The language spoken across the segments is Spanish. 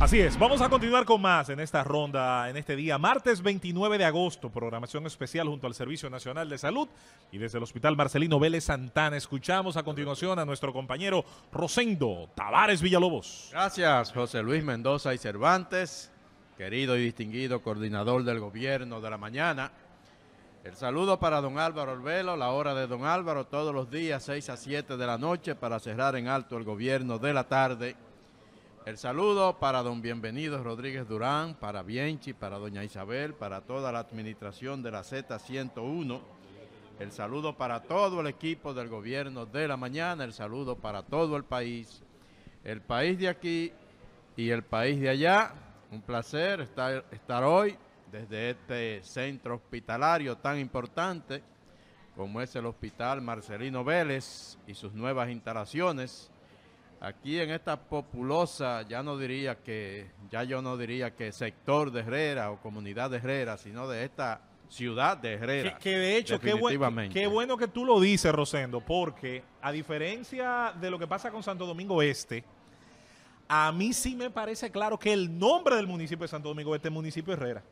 Así es, vamos a continuar con más en esta ronda, en este día, martes 29 de agosto, programación especial junto al Servicio Nacional de Salud y desde el Hospital Marcelino Vélez Santana. Escuchamos a continuación a nuestro compañero Rosendo Tavares Villalobos. Gracias, José Luis Mendoza y Cervantes, querido y distinguido coordinador del gobierno de la mañana. El saludo para don Álvaro Orbelo, la hora de don Álvaro, todos los días 6 a 7 de la noche para cerrar en alto el gobierno de la tarde el saludo para don Bienvenido Rodríguez Durán, para Bienchi, para doña Isabel, para toda la administración de la Z101. El saludo para todo el equipo del gobierno de la mañana, el saludo para todo el país, el país de aquí y el país de allá. Un placer estar, estar hoy desde este centro hospitalario tan importante como es el Hospital Marcelino Vélez y sus nuevas instalaciones Aquí en esta populosa, ya no diría que, ya yo no diría que sector de Herrera o comunidad de Herrera, sino de esta ciudad de Herrera. Que, de hecho, qué, bueno que tú lo dices, Rosendo, porque a diferencia de lo que pasa con Santo Domingo Este, a mí sí me parece claro que el nombre del municipio de Santo Domingo Este es municipio Herrera.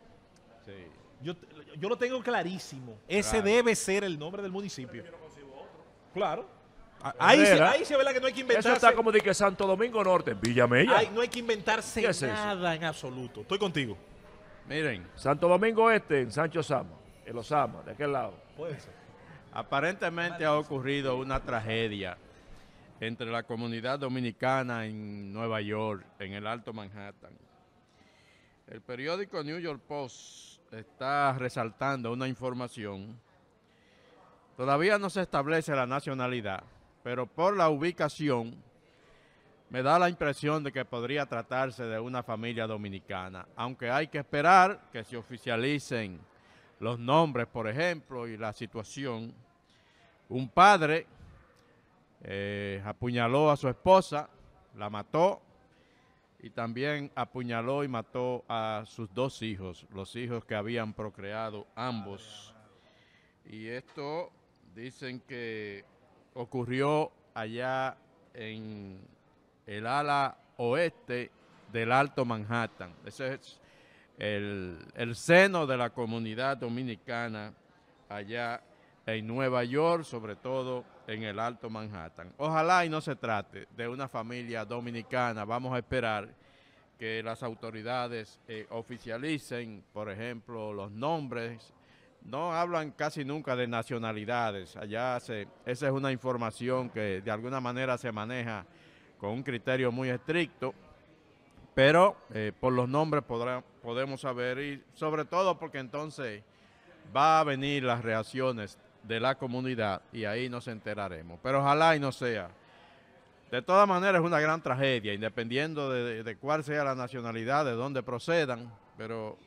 Sí. Yo, yo, lo tengo clarísimo. Ese debe ser el nombre del municipio. Claro. Ahí, se, ve que no hay que inventarse. Eso está como de que Santo Domingo Norte, Villa Mella. no hay que inventarse nada en absoluto. Estoy contigo. Miren. Santo Domingo Este, en Sancho Samos en Los Sama, de aquel lado. Puede ser. Aparentemente ha ocurrido una tragedia entre la comunidad dominicana en Nueva York, en el Alto Manhattan. El periódico New York Post está resaltando una información. Todavía no se establece la nacionalidad pero por la ubicación me da la impresión de que podría tratarse de una familia dominicana, aunque hay que esperar que se oficialicen los nombres, por ejemplo, y la situación. Un padre eh, apuñaló a su esposa, la mató, y también apuñaló y mató a sus dos hijos, los hijos que habían procreado ambos. Y esto dicen que ocurrió allá en el ala oeste del Alto Manhattan. Ese es el, seno de la comunidad dominicana allá en Nueva York, sobre todo en el Alto Manhattan. Ojalá y no se trate de una familia dominicana. Vamos a esperar que las autoridades eh, oficialicen, por ejemplo, los nombres no hablan casi nunca de nacionalidades. Allá se, esa es una información que de alguna manera se maneja con un criterio muy estricto, pero eh, por los nombres podemos saber y sobre todo porque entonces va a venir las reacciones de la comunidad y ahí nos enteraremos. Pero ojalá y no sea. De todas maneras es una gran tragedia, independiendo de, de cuál sea la nacionalidad, de dónde procedan, pero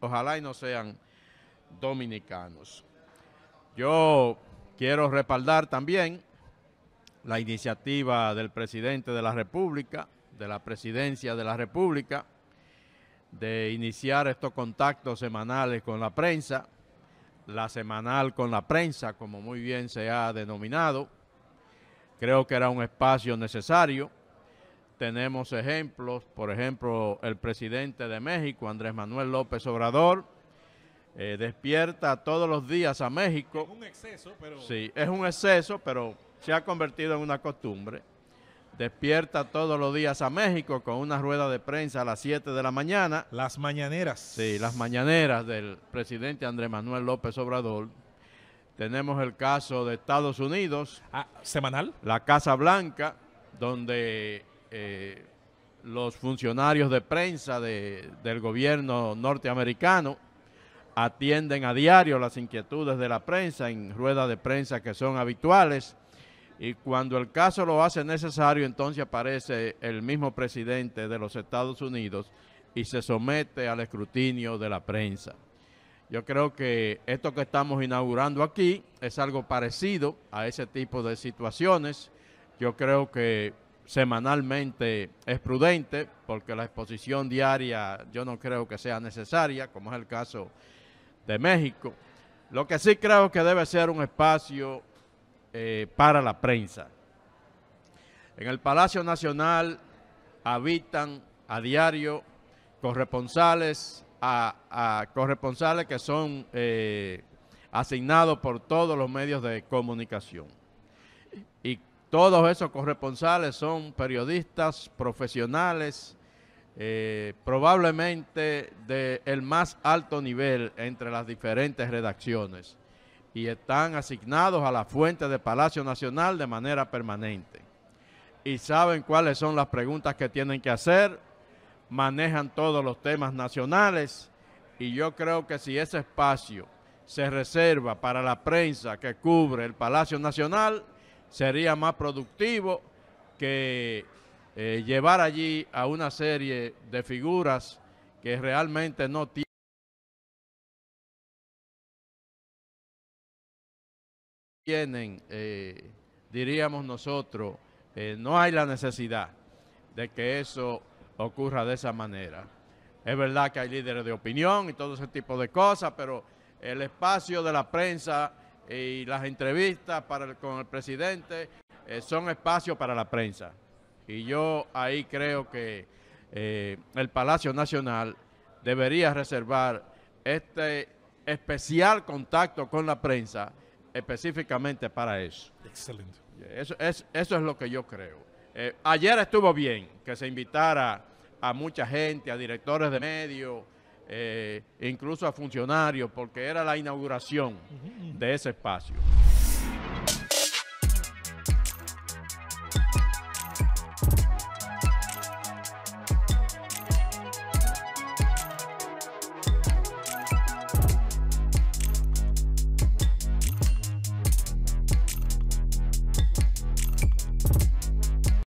ojalá y no sean dominicanos. Yo quiero respaldar también la iniciativa del presidente de la República, de la presidencia de la República, de iniciar estos contactos semanales con la prensa, la semanal con la prensa, como muy bien se ha denominado. Creo que era un espacio necesario. Tenemos ejemplos, por ejemplo, el presidente de México, Andrés Manuel López Obrador, eh, despierta todos los días a México. Es un exceso, pero... Sí, es un exceso, pero se ha convertido en una costumbre. Despierta todos los días a México con una rueda de prensa a las 7 de la mañana. Las mañaneras. Sí, las mañaneras del presidente Andrés Manuel López Obrador. Tenemos el caso de Estados Unidos. Ah, ¿Semanal? La Casa Blanca, donde eh, los funcionarios de prensa del gobierno norteamericano atienden a diario las inquietudes de la prensa en ruedas de prensa que son habituales y cuando el caso lo hace necesario entonces aparece el mismo presidente de los Estados Unidos y se somete al escrutinio de la prensa. Yo creo que esto que estamos inaugurando aquí es algo parecido a ese tipo de situaciones. Yo creo que semanalmente es prudente porque la exposición diaria yo no creo que sea necesaria, como es el caso de México. Lo que sí creo que debe ser un espacio eh, para la prensa. En el Palacio Nacional habitan a diario corresponsales, a, corresponsales que son eh, asignados por todos los medios de comunicación. Y todos esos corresponsales son periodistas profesionales eh, probablemente del el más alto nivel entre las diferentes redacciones y están asignados a la fuente de Palacio Nacional de manera permanente. Y saben cuáles son las preguntas que tienen que hacer, manejan todos los temas nacionales y yo creo que si ese espacio se reserva para la prensa que cubre el Palacio Nacional, sería más productivo que eh, llevar allí a una serie de figuras que realmente no tienen eh, diríamos nosotros, eh, no hay la necesidad de que eso ocurra de esa manera. Es verdad que hay líderes de opinión y todo ese tipo de cosas, pero el espacio de la prensa y las entrevistas para con el presidente son espacios para la prensa. Y yo ahí creo que eh, el Palacio Nacional debería reservar este especial contacto con la prensa específicamente para eso. Excelente. Eso es, lo que yo creo. Eh, ayer estuvo bien que se invitara a mucha gente, a directores de medios, eh, incluso a funcionarios, porque era la inauguración de ese espacio.